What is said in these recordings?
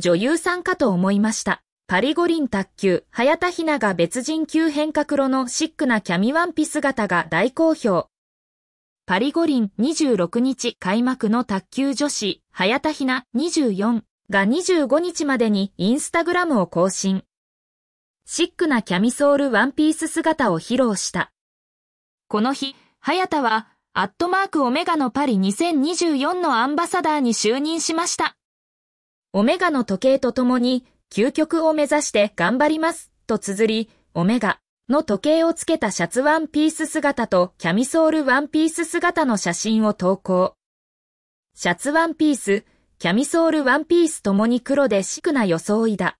女優さんかと思いました。パリ五輪卓球、早田ひなが別人級変革路のシックなキャミワンピ姿が大好評。パリ五輪26日開幕の卓球女子、早田ひな24が25日までにインスタグラムを更新。シックなキャミソールワンピース姿を披露した。この日、早田は、アットマークオメガのパリ2024のアンバサダーに就任しました。オメガの時計とともに、究極を目指して頑張ります、と綴り、オメガの時計をつけたシャツワンピース姿とキャミソールワンピース姿の写真を投稿。シャツワンピース、キャミソールワンピースともに黒でシクな装いだ。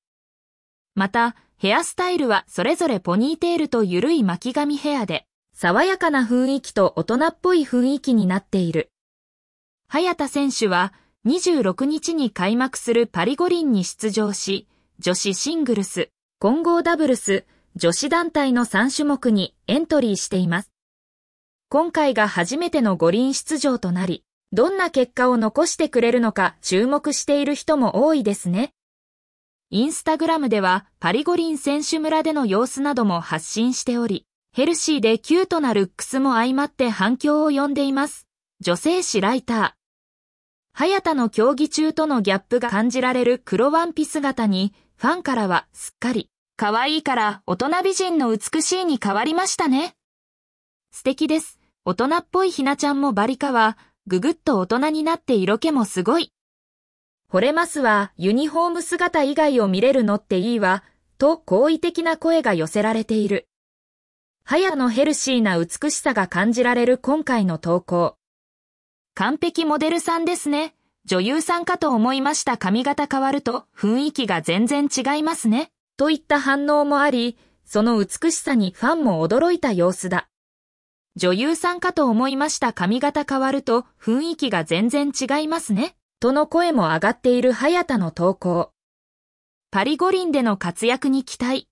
また、ヘアスタイルはそれぞれポニーテールとゆるい巻き髪ヘアで、爽やかな雰囲気と大人っぽい雰囲気になっている。早田選手は、26日に開幕するパリ五輪に出場し、女子シングルス、混合ダブルス、女子団体の3種目にエントリーしています。今回が初めての五輪出場となり、どんな結果を残してくれるのか注目している人も多いですね。インスタグラムではパリ五輪選手村での様子なども発信しており、ヘルシーでキュートなルックスも相まって反響を呼んでいます。女性誌ライター、早田の競技中とのギャップが感じられる黒ワンピ姿に、ファンからはすっかり、可愛いから大人美人の美しいに変わりましたね。素敵です。大人っぽいひなちゃんもバリカは、ぐぐっと大人になって色気もすごい。惚れますは、ユニフォーム姿以外を見れるのっていいわ、と好意的な声が寄せられている。早のヘルシーな美しさが感じられる今回の投稿。完璧モデルさんですね。女優さんかと思いました髪型変わると雰囲気が全然違いますね。といった反応もあり、その美しさにファンも驚いた様子だ。女優さんかと思いました髪型変わると雰囲気が全然違いますね。との声も上がっている早田の投稿。パリ五輪での活躍に期待。